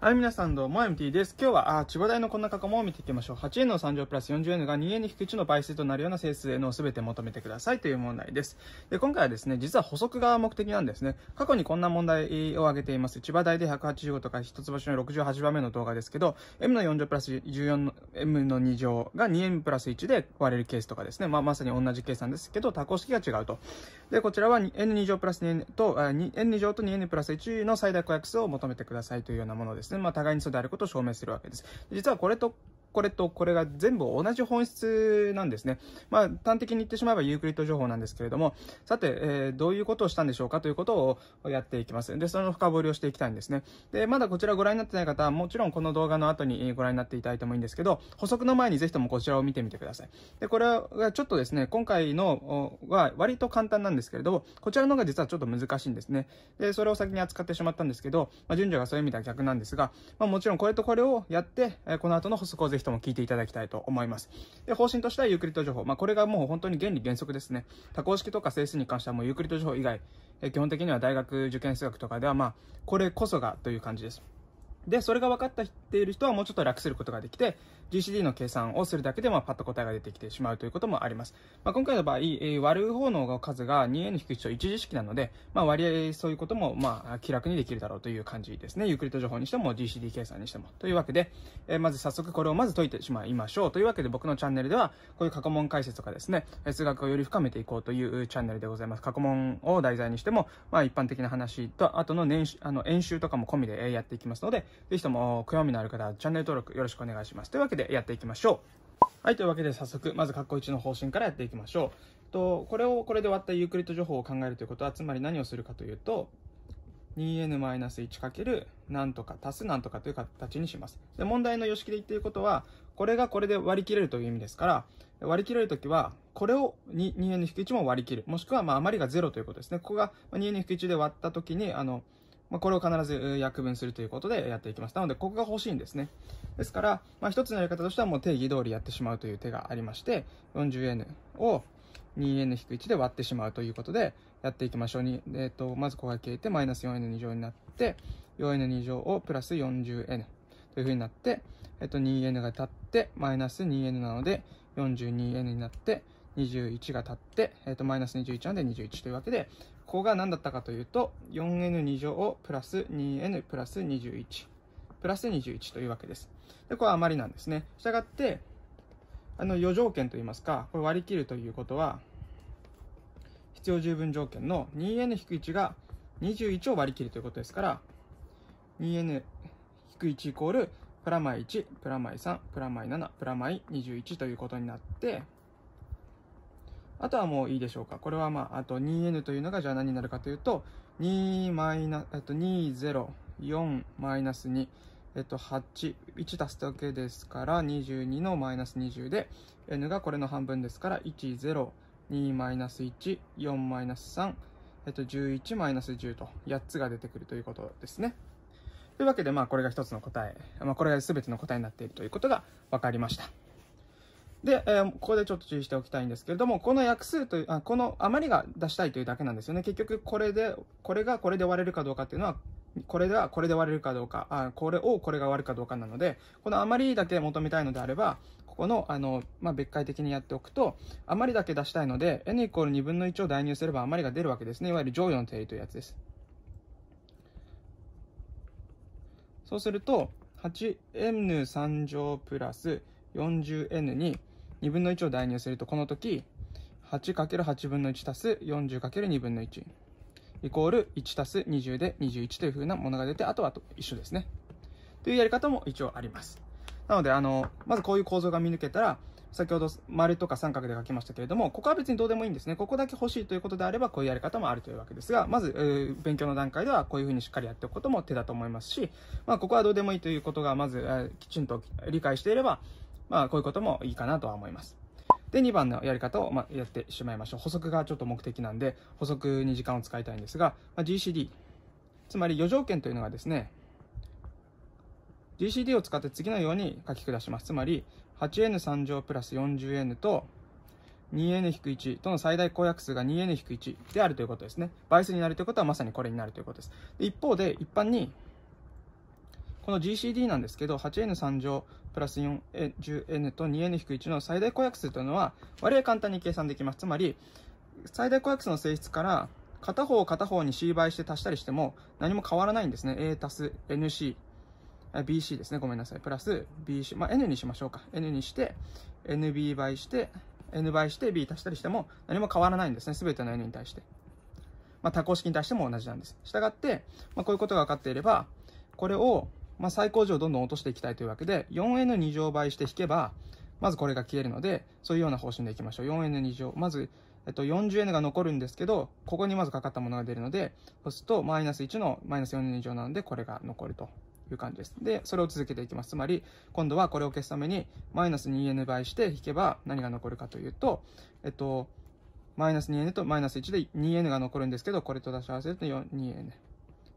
はい、皆さんどうも、MT です。今日は、あ、千葉大のこんな過去も見ていきましょう。8円の3乗プラス40円が2円に引く1の倍数となるような整数への全て求めてくださいという問題です。で、今回はですね、実は補足が目的なんですね。過去にこんな問題を挙げています。千葉大で185とか、一橋の68番目の動画ですけど、M の4乗プラス14の、M の2乗が2円プラス1で割れるケースとかですね。まあ、まさに同じ計算ですけど、多項式が違うと。で、こちらは N2 乗プラス2円と、N2 乗と 2N プラス1の最大公約数を求めてくださいというようなものです。ですね、まあ、互いにそうであることを証明するわけです。実はこれとこれとこれが全部同じ本質なんですね。まあ、端的に言ってしまえばユークリッド情報なんですけれども、さて、えー、どういうことをしたんでしょうかということをやっていきます。で、その深掘りをしていきたいんですね。で、まだこちらご覧になってない方は、もちろんこの動画の後にご覧になっていただいてもいいんですけど、補足の前にぜひともこちらを見てみてください。で、これはちょっとですね、今回のは割と簡単なんですけれども、こちらの方が実はちょっと難しいんですね。で、それを先に扱ってしまったんですけど、まあ、順序がそういう意味では逆なんですが、まあ、もちろんこれとこれをやって、この後の補足をぜひとも聞いていただきたいと思います。で、方針としてはユークリッド情報。まあ、これがもう本当に原理原則ですね。多項式とか整数に関してはもうユークリッド情報以外、基本的には大学受験数学とかではまあ、これこそがという感じです。で、それが分かったっている人はもうちょっと楽することができて、GCD の計算をするだけで、もパッと答えが出てきてしまうということもあります。まあ、今回の場合、えー、割る方の数が 2n 引く1一次式なので、まあ、割合そういうことも、まあ、気楽にできるだろうという感じですね。ユークリッ情報にしても GCD 計算にしても。というわけで、えー、まず早速これをまず解いてしまいましょう。というわけで僕のチャンネルでは、こういう過去問解説とかですね、数学をより深めていこうというチャンネルでございます。過去問を題材にしても、まあ、一般的な話と、あとの年あの演習とかも込みでやっていきますので、ぜひとも興味のある方はチャンネル登録よろしくお願いします。というわけでやっていきましょう。はい、というわけで早速、まず括弧1の方針からやっていきましょう。と、これを、これで割ったユークリッド情報を考えるということは、つまり何をするかというと、2n-1× 何とか足す何とかという形にします。で、問題の様式で言っていることは、これがこれで割り切れるという意味ですから、割り切れるときは、これを 2n-1 も割り切る。もしくは、まあ、余りが0ということですね。ここが 2n-1 で割ったときに、あの、まあ、これを必ず約分するということでやっていきます。なので、ここが欲しいんですね。ですから、まあ、一つのやり方としてはもう定義通りやってしまうという手がありまして、40n を 2n-1 で割ってしまうということでやっていきましょう。えーと、まずここが消えて、マイナス 4n2 乗になって、4n2 乗をプラス 40n というふうになって、えっと、2n が立って、マイナス 2n なので、42n になって、21が立って、えっと、マイナス21なので21というわけで、ここが何だったかというと、4n2 乗プラス 2n プラス21、プラス21というわけです。で、これは余りなんですね。したがって、あの、余条件といいますか、これ割り切るということは、必要十分条件の 2n-1 が21を割り切るということですから、2n-1 イコール、プラマイ1、プラマイ3、プラマイ7、プラマイ21ということになって、あとはもういいでしょうか。これはまあ、あと 2n というのがじゃあ何になるかというと、2マイナ、えっと、20、4マイナス2、えっと、8、1足すだけですから、22のマイナス20で、n がこれの半分ですから、1、0、2マイナス1、4マイナス3、えっと、11マイナス10と、8つが出てくるということですね。というわけで、まあ、これが一つの答え、まあ、これが全ての答えになっているということが分かりました。で、えー、ここでちょっと注意しておきたいんですけれども、この約数という、あこの余りが出したいというだけなんですよね。結局、これで、これがこれで割れるかどうかっていうのは、これではこれで割れるかどうか、あこれをこれが割るかどうかなので、この余りだけ求めたいのであれば、ここの、あの、まあ、別解的にやっておくと、余りだけ出したいので、n イコール2分の1を代入すれば余りが出るわけですね。いわゆる乗与の定理というやつです。そうすると、8n3 乗プラス 40n に2分の1を代入すると、この時、8×8 分の1足す 40×2 分の1、イコール1足す20で21という風なものが出て、あとは一緒ですね。というやり方も一応あります。なので、あの、まずこういう構造が見抜けたら、先ほど丸とか三角で書きましたけれども、ここは別にどうでもいいんですね。ここだけ欲しいということであれば、こういうやり方もあるというわけですが、まず、えー、勉強の段階ではこういうふうにしっかりやっておくことも手だと思いますし、まあ、ここはどうでもいいということが、まず、えー、きちんと理解していれば、まあ、こういうこともいいかなとは思います。で、2番のやり方を、まやってしまいましょう。補足がちょっと目的なんで、補足に時間を使いたいんですが、ま GCD。つまり、余条件というのがですね、GCD を使って次のように書き下します。つまり、8n3 乗プラス 40n と 2n-1 との最大公約数が 2n-1 であるということですね。倍数になるということはまさにこれになるということです。で一方で、一般にこの GCD なんですけど、8n3 乗プラス 410n と 2n-1 の最大公約数というのは、割合簡単に計算できます。つまり、最大公約数の性質から、片方を片方に C 倍して足したりしても、何も変わらないんですね。A 足す NC。BC ですね。ごめんなさい。プラス BC。まあ、N にしましょうか。N にして、NB 倍して、N 倍して B 足したりしても何も変わらないんですね。すべての N に対して。まあ、多項式に対しても同じなんです。したがって、まあ、こういうことが分かっていれば、これをまあ、最高値をどんどん落としていきたいというわけで、4n2 乗倍して引けば、まずこれが消えるので、そういうような方針でいきましょう。4n2 乗。まず、えっと、40n が残るんですけど、ここにまずかかったものが出るので、そうすると、マイナス1のマイナス 4n 乗なので、これが残るという感じです。で、それを続けていきます。つまり、今度はこれを消すために、マイナス 2n 倍して引けば、何が残るかというと、えっと、マイナス 2n とマイナス1で 2n が残るんですけど、これと出し合わせると 2n。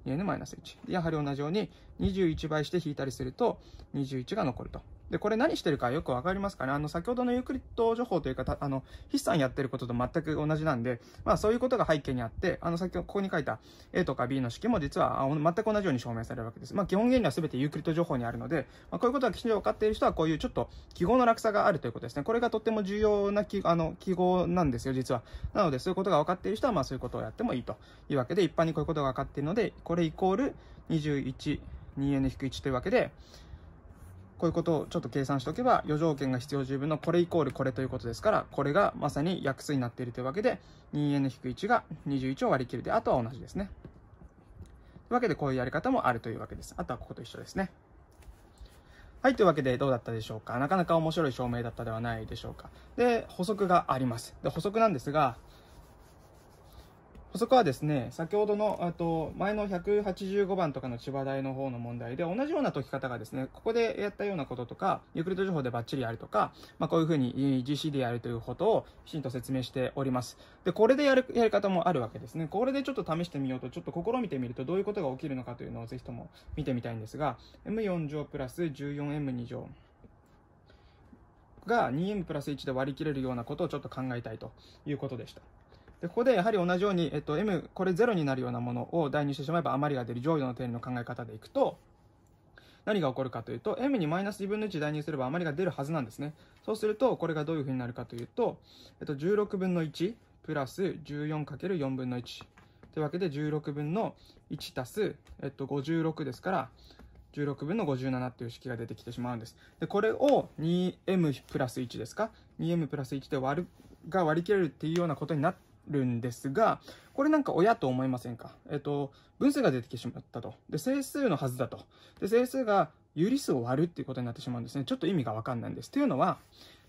2n-1。やはり同じように21倍して引いたりすると21が残ると。で、これ何してるかよくわかりますかねあの、先ほどのユークリッド情報というか、あの、筆算やってることと全く同じなんで、まあそういうことが背景にあって、あの、先ほどここに書いた A とか B の式も実は全く同じように証明されるわけです。まあ基本原理は全てユークリッド情報にあるので、まあ、こういうことがきちんと分かっている人はこういうちょっと記号の落差があるということですね。これがとっても重要な記あの記号なんですよ、実は。なので、そういうことが分かっている人は、まあそういうことをやってもいいというわけで、一般にこういうことが分かっているので、これイコール21、2n-1 というわけで、こういうことをちょっと計算しておけば、余剰権が必要十分のこれイコールこれということですから、これがまさに約数になっているというわけで、2n-1 が21を割り切るで、あとは同じですね。というわけで、こういうやり方もあるというわけです。あとはここと一緒ですね。はい、というわけでどうだったでしょうかなかなか面白い証明だったではないでしょうか。で、補足があります。で、補足なんですが、そこはですね、先ほどの、あと、前の185番とかの千葉大の方の問題で、同じような解き方がですね、ここでやったようなこととか、ユークリッド情報でバッチリやるとか、まあ、こういうふうに GC でやるということをきちんと説明しております。で、これでやる、やり方もあるわけですね。これでちょっと試してみようと、ちょっと試みてみるとどういうことが起きるのかというのをぜひとも見てみたいんですが、M4 乗プラス 14M2 乗。が 2m プラス1で割り切れるようなことをちょっと考えたいということでした。でここでやはり同じように、えっと、M これ0になるようなものを代入してしまえば余りが出る乗与の定理の考え方でいくと何が起こるかというと M にマイナス2分の1代入すれば余りが出るはずなんですねそうするとこれがどういうふうになるかというと、えっと、16分の1プラス 14×4 分の1というわけで16分の1足す、えっと、56ですから16分の57という式が出てきてしまうんです。で、これを 2m プラス1ですか ?2m プラス1で割る、が割り切れるっていうようなことになってるんですが、これなんか親と思いませんかえっ、と、分数が出てきてしまったと。で、整数のはずだと。で、整数が有理数を割るっていうことになってしまうんですね。ちょっと意味がわかんないんです。というのは、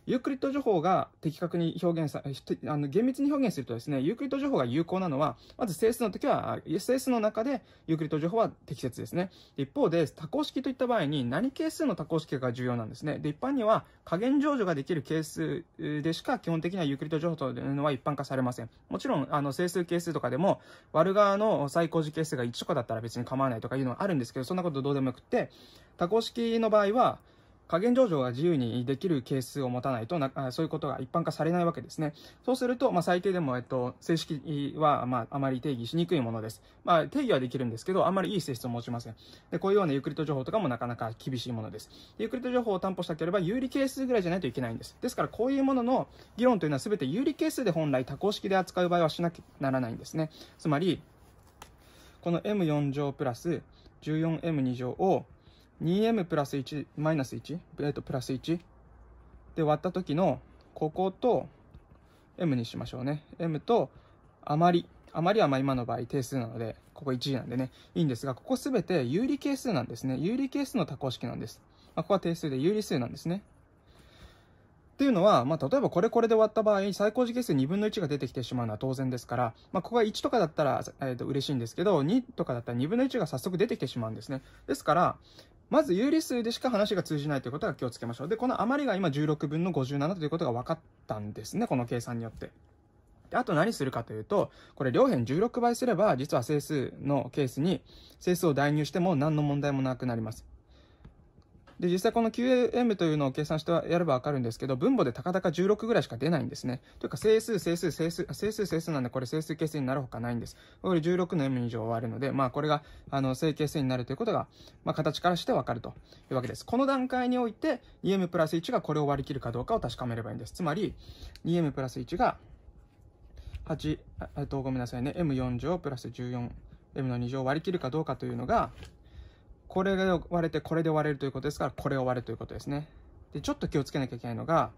ユークリッド情報が的確に表現さ、あの厳密に表現するとですね、ユークリッド情報が有効なのは、まず整数の時は、整数の中でユークリッド情報は適切ですね。一方で、多項式といった場合に何係数の多項式が重要なんですね。で、一般には加減乗除ができる係数でしか基本的にはユークリッド情報というのは一般化されません。もちろん、あの整数係数とかでも、割る側の最高次係数が1とかだったら別に構わないとかいうのはあるんですけど、そんなことどうでもよくって、多項式の場合は、加減上場が自由にできる係数を持たないとそういうことが一般化されないわけですね。そうすると、まあ、最低でも、えっと、正式は、まあ、あまり定義しにくいものです。まあ、定義はできるんですけど、あまりいい性質を持ちません。で、こういうようなユークリット情報とかもなかなか厳しいものです。ユークリット情報を担保したければ、有利係数ぐらいじゃないといけないんです。ですから、こういうものの議論というのは全て有利係数で本来多項式で扱う場合はしなきゃならないんですね。つまり、この M4 乗プラス 14M2 乗を 2m プラス1、マイナス 1? えと、プラス 1? で割った時の、ここと、m にしましょうね。m と、余り。余りはまあ今の場合定数なので、ここ 1G なんでね、いいんですが、ここ全て有利係数なんですね。有利係数の多項式なんです。まあ、ここは定数で有利数なんですね。っていうのは、まあ、例えばこれこれで割った場合、最高時係数2分の1が出てきてしまうのは当然ですから、まあ、ここが1とかだったら、えー、と嬉しいんですけど、2とかだったら2分の1が早速出てきてしまうんですね。ですから、まず有理数でしか話が通じないということが気をつけましょう。で、この余りが今16分の57ということが分かったんですね、この計算によって。で、あと何するかというと、これ両辺16倍すれば、実は整数のケースに整数を代入しても何の問題もなくなります。で、実際この QM というのを計算してやればわかるんですけど、分母で高々16ぐらいしか出ないんですね。というか、整数、整数、整数、整数、整数なんで、これ整数係数になるほかないんです。これ16の M 以上はあるので、まあ、これが、あの、整形数になるということが、まあ、形からしてわかるというわけです。この段階において、2M プラス1がこれを割り切るかどうかを確かめればいいんです。つまり、2M プラス1が、8、えっと、ごめんなさいね、M4 乗プラス 14M の2乗を割り切るかどうかというのが、これが割れて、これで割れるということですから、これを割るということですね。で、ちょっと気をつけなきゃいけないのが、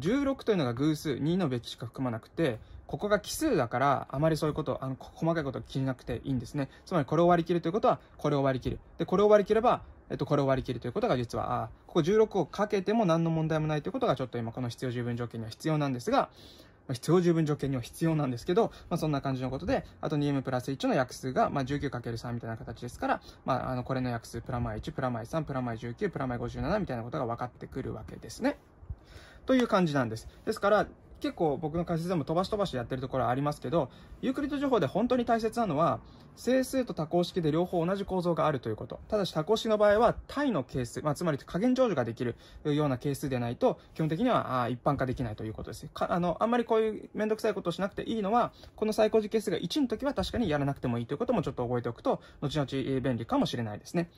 16というのが偶数、2のべきしか含まなくて、ここが奇数だから、あまりそういうこと、あの、細かいことを気になくていいんですね。つまり、これを割り切るということは、これを割り切る。で、これを割り切れば、えっと、これを割り切るということが実は、ここ16をかけても何の問題もないということが、ちょっと今、この必要十分条件には必要なんですが、必要十分条件には必要なんですけど、まあ、そんな感じのことで、あと 2m プラス1の約数が、まあ、19×3 みたいな形ですから、まあ、あの、これの約数、プラマイ1、プラマイ3、プラマイ19、プラマイ57みたいなことが分かってくるわけですね。という感じなんです。ですから、結構僕の解説でも飛ばし飛ばしやってるところはありますけど、ユークリッド情報で本当に大切なのは、整数と多項式で両方同じ構造があるということ。ただし多項式の場合は、対の係数、まあ、つまり加減乗除ができるような係数でないと、基本的には一般化できないということです。あの、あんまりこういうめんどくさいことをしなくていいのは、この最高時係数が1の時は確かにやらなくてもいいということもちょっと覚えておくと、後々便利かもしれないですね。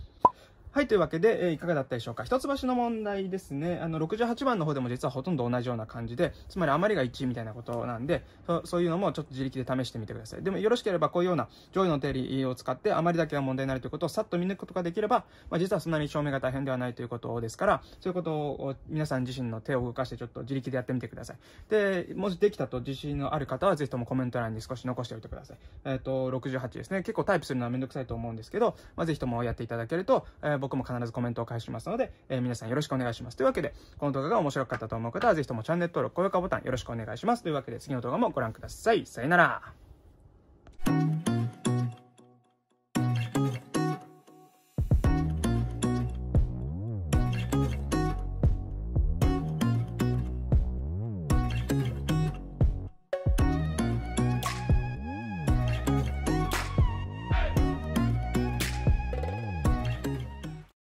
はい、というわけで、えー、いかがだったでしょうか。一橋の問題ですね。あの、68番の方でも実はほとんど同じような感じで、つまり余りが1みたいなことなんで、そういうのもちょっと自力で試してみてください。でもよろしければこういうような上位の定理を使って余りだけが問題になるということをさっと見抜くことができれば、まあ、実はそんなに証明が大変ではないということですから、そういうことを皆さん自身の手を動かしてちょっと自力でやってみてください。で、もしできたと自信のある方はぜひともコメント欄に少し残しておいてください。えっ、ー、と、68ですね。結構タイプするのはめんどくさいと思うんですけど、まあ、ぜひともやっていただけると、えー僕も必ずコメントを返しますので、えー、皆さんよろしくお願いします。というわけで、この動画が面白かったと思う方は、ぜひともチャンネル登録、高評価ボタンよろしくお願いします。というわけで、次の動画もご覧ください。さよなら。